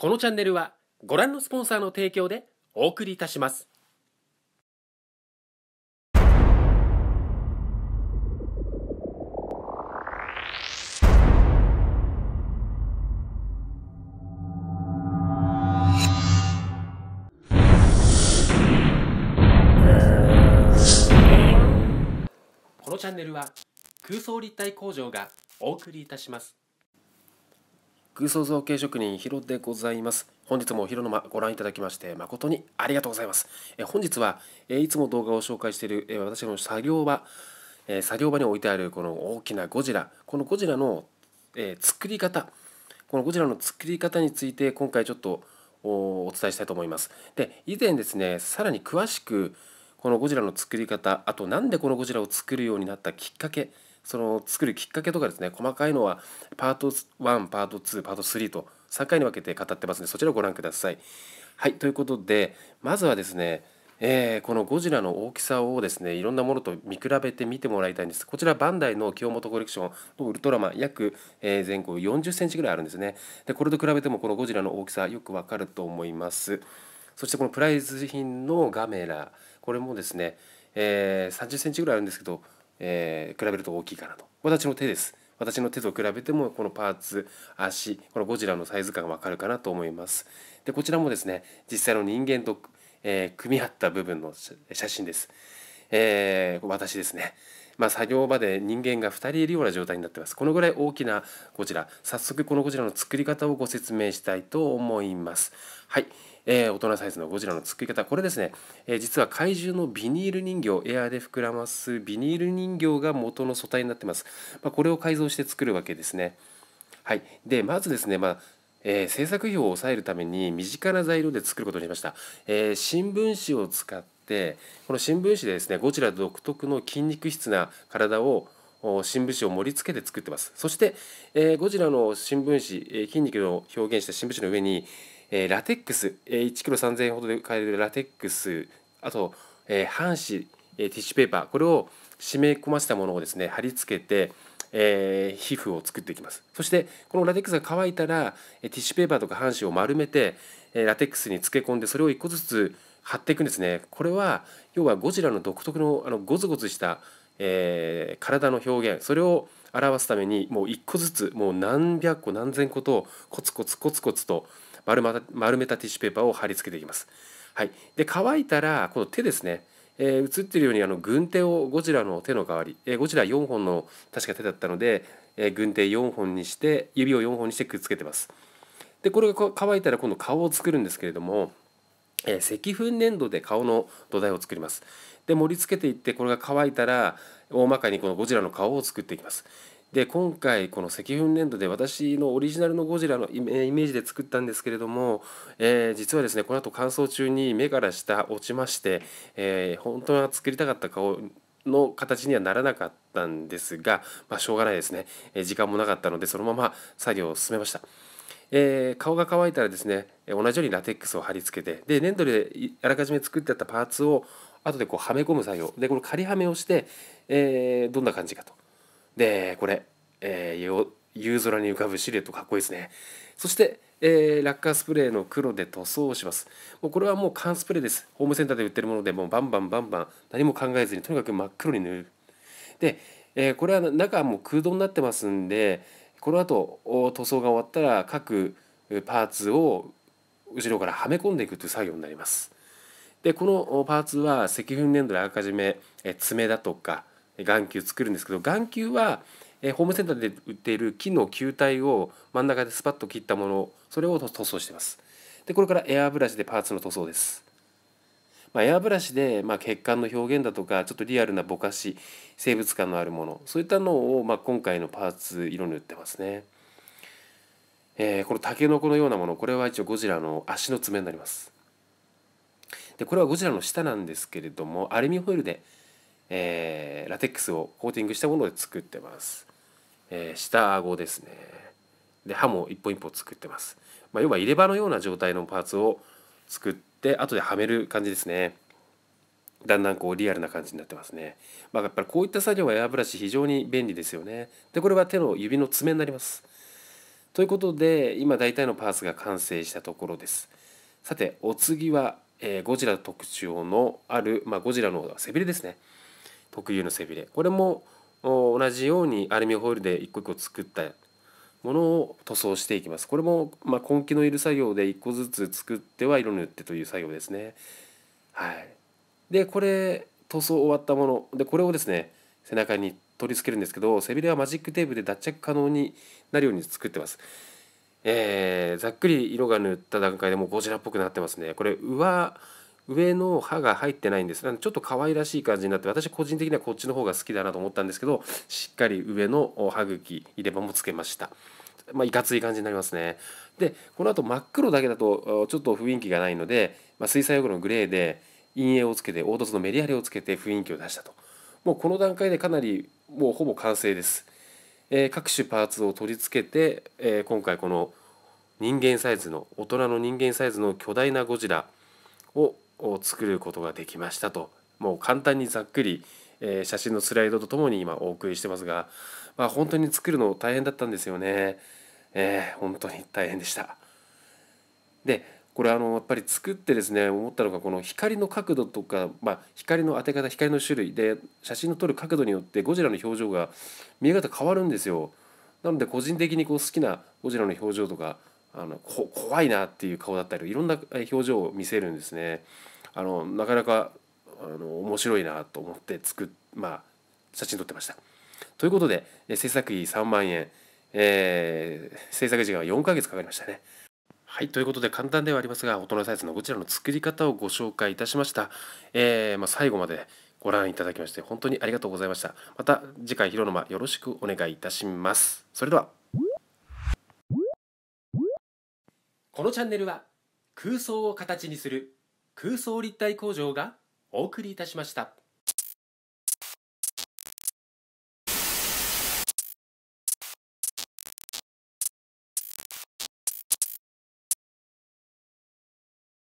このチャンネルはご覧のスポンサーの提供でお送りいたします。このチャンネルは空想立体工場がお送りいたします。空想造形職人ヒロでございます本日もヒロの間ご覧いただきまして誠にありがとうございますえ本日はえいつも動画を紹介しているえ私の作業場え作業場に置いてあるこの大きなゴジラこのゴジラのえ作り方このゴジラの作り方について今回ちょっとお伝えしたいと思いますで以前ですねさらに詳しくこのゴジラの作り方あと何でこのゴジラを作るようになったきっかけその作るきっかけとかですね細かいのはパート1パート2パート3と3回に分けて語ってますのでそちらをご覧ください。はいということでまずはですねえー、このゴジラの大きさをですねいろんなものと見比べてみてもらいたいんですこちらバンダイの京本コレクションのウルトラマン約、えー、前後40センチぐらいあるんですねでこれと比べてもこのゴジラの大きさよくわかると思いますそしてこのプライズ品のガメラこれもですね、えー、30センチぐらいあるんですけどえー、比べると大きいかなと私の手です私の手と比べてもこのパーツ足このゴジラのサイズ感が分かるかなと思いますでこちらもですね実際の人間と、えー、組み合った部分の写真です、えー、私ですねまあ、作業場で人間が2人いるような状態になってますこのぐらい大きなゴジラ早速このゴジラの作り方をご説明したいと思いますはいえー、大人サイズのゴジラの作り方これですね、えー、実は怪獣のビニール人形エアーで膨らますビニール人形が元の素体になってます、まあ、これを改造して作るわけですねはいでまずですね、まあえー、制作費を抑えるために身近な材料で作ることにしました、えー、新聞紙を使ってこの新聞紙でですねゴジラ独特の筋肉質な体を新聞紙を盛り付けて作ってますそして、えー、ゴジラの新聞紙、え筋肉を表現した新聞紙の上に、えー、ラテックス、えー、1キロ3000円ほどで買えるラテックスあと、えー、半紙、えー、ティッシュペーパーこれを締め込ませたものをですね貼り付けて、えー、皮膚を作っていきますそしてこのラテックスが乾いたら、えー、ティッシュペーパーとか半紙を丸めて、えー、ラテックスに漬け込んでそれを1個ずつ貼っていくんですねこれは要はゴジラの独特のあのゴツゴツした、えー、体の表現それを表すためにもう一個ずつもう何百個何千個とコツコツコツコツと丸ま丸めたティッシュペーパーを貼り付けていきます。はい、で乾いたらこの手ですね、えー、映っているようにあの軍手をゴジラの手の代わり、えー、ゴジラ4本の確か手だったので、えー、軍手4本にして指を4本にしてくっつけてます。でこれが乾いたら今度顔を作るんですけれども、えー、石粉粘土で顔の土台を作ります。で盛り付けていってこれが乾いたら、大まかにこのゴジラの顔を作っていきます。で今回この石粉粘土で私のオリジナルのゴジラのイメージで作ったんですけれども、えー、実はですねこの後乾燥中に目から下落ちまして、えー、本当は作りたかった顔の形にはならなかったんですが、まあ、しょうがないですね、えー、時間もなかったのでそのまま作業を進めました。えー、顔が乾いたらですね同じようにラテックスを貼り付けてで粘土であらかじめ作ってあったパーツを後でこうはめ込む作業でこの仮はめをして、えー、どんな感じかと。で、これ、えー、夕空に浮かぶシルエットかっこいいですね。そして、えー、ラッカースプレーの黒で塗装をします。もうこれはもう缶スプレーです。ホームセンターで売ってるもので、もうバンバンバンバン何も考えずにとにかく真っ黒に塗る。で、えー、これは中はもう空洞になってますんで、この後塗装が終わったら各パーツを後ろからはめ込んでいくという作業になります。でこのパーツは石粉粘土であらかじめ爪だとか眼球作るんですけど眼球はホームセンターで売っている木の球体を真ん中でスパッと切ったものそれを塗装してますでこれからエアブラシでパーツの塗装です、まあ、エアブラシで、まあ、血管の表現だとかちょっとリアルなぼかし生物感のあるものそういったのを、まあ、今回のパーツ色に塗ってますねえー、このタケノコのようなものこれは一応ゴジラの足の爪になりますでこれはゴジラの下なんですけれどもアルミホイルでえー、ラテックスをコーティングしたもので作ってます、えー、下顎ですねで歯も一本一本作ってます、まあ、要は入れ歯のような状態のパーツを作って後ではめる感じですねだんだんこうリアルな感じになってますね、まあ、やっぱりこういった作業はエアブラシ非常に便利ですよねでこれは手の指の爪になりますということで今大体のパーツが完成したところですさてお次は、えー、ゴジラ特徴のある、まあ、ゴジラの背びれですね特有の背びれこれも同じようにアルミホイルで一個一個作ったものを塗装していきますこれもま根気のいる作業で一個ずつ作っては色塗ってという作業ですねはいでこれ塗装終わったものでこれをですね背中に取り付けるんですけど背びれはマジックテープで脱着可能になるように作ってますえー、ざっくり色が塗った段階でもうゴジラっぽくなってますねこれ上上の歯が入ってないんですちょっと可愛らしい感じになって私個人的にはこっちの方が好きだなと思ったんですけどしっかり上の歯茎入れ歯もつけました。まあ、いかつい感じになりますね。でこの後真っ黒だけだとちょっと雰囲気がないので、まあ、水彩用具のグレーで陰影をつけて凹凸のメリハリをつけて雰囲気を出したともうこの段階でかなりもうほぼ完成です、えー、各種パーツを取り付けて、えー、今回この人間サイズの大人の人間サイズの巨大なゴジラをを作ることができましたともう簡単にざっくり、えー、写真のスライドとともに今お送りしてますが、まあ、本当に作るの大変だったんですよね。えー、本当に大変でした。でこれあのやっぱり作ってですね思ったのがこの光の角度とか、まあ、光の当て方光の種類で写真の撮る角度によってゴジラの表情が見え方変わるんですよ。なので個人的にこう好きなゴジラの表情とかあの怖いなっていう顔だったりいろんな表情を見せるんですね。あのなかなかあの面白いなと思って作まあ写真撮ってました。ということで制作費3万円、えー、制作時間は4ヶ月かかりましたね。はい。ということで、簡単ではありますが、大人サイズのこちらの作り方をご紹介いたしました。えー、まあ、最後までご覧いただきまして、本当にありがとうございました。また次回、広の間よろしくお願いいたします。それでは。このチャンネルは、空想を形にする空想立体工場がお送りいたしました。